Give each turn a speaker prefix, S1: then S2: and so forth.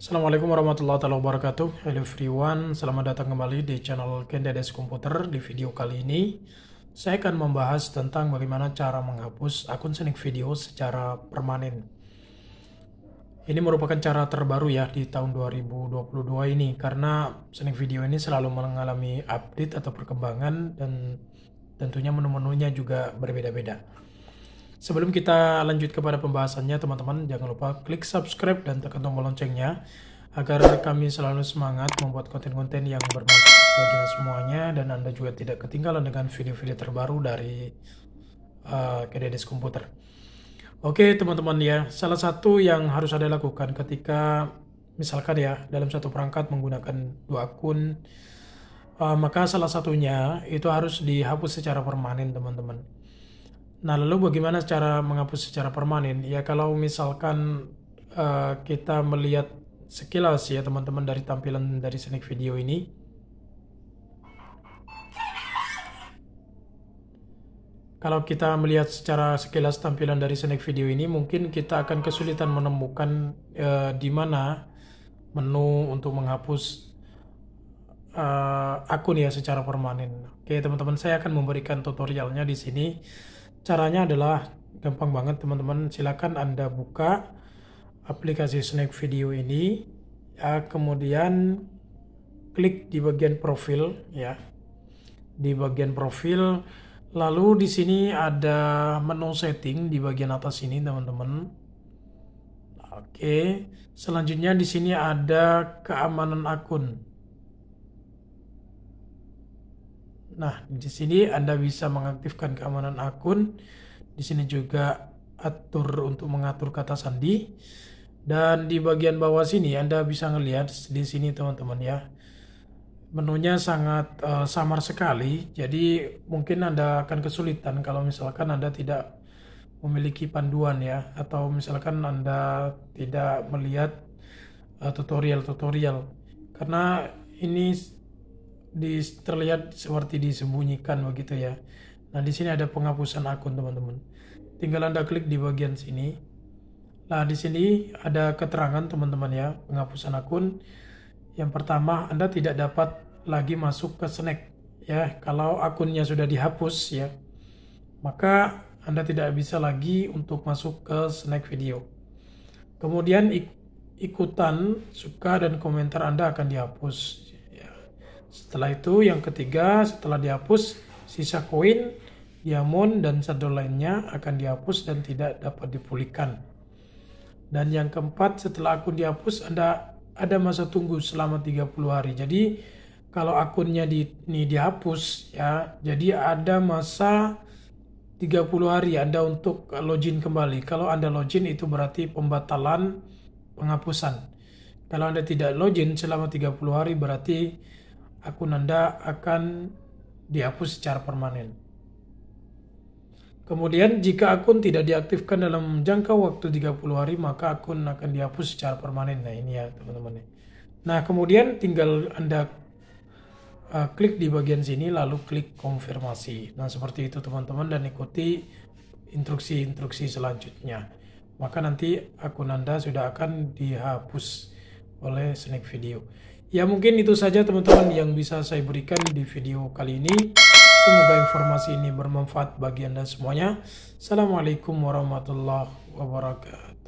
S1: Assalamualaikum warahmatullahi wabarakatuh. Hello everyone, selamat datang kembali di channel Kendedes Komputer. Di video kali ini, saya akan membahas tentang bagaimana cara menghapus akun senik Video secara permanen. Ini merupakan cara terbaru ya di tahun 2022 ini karena senik Video ini selalu mengalami update atau perkembangan dan tentunya menu-menunya juga berbeda-beda. Sebelum kita lanjut kepada pembahasannya, teman-teman jangan lupa klik subscribe dan tekan tombol loncengnya agar kami selalu semangat membuat konten-konten yang bermanfaat bagi semuanya dan Anda juga tidak ketinggalan dengan video-video terbaru dari uh, Kededes Komputer. Oke, teman-teman ya, salah satu yang harus Anda lakukan ketika misalkan ya dalam satu perangkat menggunakan dua akun uh, maka salah satunya itu harus dihapus secara permanen, teman-teman Nah, lalu bagaimana cara menghapus secara permanen? Ya, kalau misalkan uh, kita melihat sekilas ya teman-teman dari tampilan dari snack Video ini. Kalau kita melihat secara sekilas tampilan dari snack Video ini, mungkin kita akan kesulitan menemukan uh, di mana menu untuk menghapus uh, akun ya secara permanen. Oke, teman-teman, saya akan memberikan tutorialnya di sini Caranya adalah gampang banget teman-teman. Silakan Anda buka aplikasi snack Video ini. Ya, kemudian klik di bagian profil ya. Di bagian profil lalu di sini ada menu setting di bagian atas ini teman-teman. Oke, selanjutnya di sini ada keamanan akun. Nah, di sini Anda bisa mengaktifkan keamanan akun. Di sini juga atur untuk mengatur kata sandi. Dan di bagian bawah sini Anda bisa melihat di sini teman-teman ya. Menunya sangat uh, samar sekali. Jadi mungkin Anda akan kesulitan kalau misalkan Anda tidak memiliki panduan ya atau misalkan Anda tidak melihat eh, tutorial-tutorial uh, tutorial -tutorial. karena ini di, terlihat seperti disembunyikan begitu ya. Nah di sini ada penghapusan akun teman-teman. Tinggal anda klik di bagian sini. Nah di sini ada keterangan teman-teman ya penghapusan akun. Yang pertama anda tidak dapat lagi masuk ke snack ya. Kalau akunnya sudah dihapus ya, maka anda tidak bisa lagi untuk masuk ke snack video. Kemudian ikutan suka dan komentar Anda akan dihapus setelah itu yang ketiga setelah dihapus sisa koin, diamond dan saldo lainnya akan dihapus dan tidak dapat dipulihkan. Dan yang keempat setelah akun dihapus Anda ada masa tunggu selama 30 hari. Jadi kalau akunnya di, ini dihapus ya, jadi ada masa 30 hari Anda untuk login kembali. Kalau Anda login itu berarti pembatalan penghapusan. Kalau Anda tidak login selama 30 hari berarti akun Anda akan dihapus secara permanen. Kemudian jika akun tidak diaktifkan dalam jangka waktu 30 hari maka akun akan dihapus secara permanen. Nah ini ya teman-teman. Ya. Nah kemudian tinggal Anda uh, klik di bagian sini lalu klik konfirmasi. Nah seperti itu teman-teman dan ikuti instruksi-instruksi selanjutnya. Maka nanti akun Anda sudah akan dihapus oleh Snake Video. Ya mungkin itu saja teman-teman yang bisa saya berikan di video kali ini. Semoga informasi ini bermanfaat bagi Anda semuanya. Assalamualaikum warahmatullahi wabarakatuh.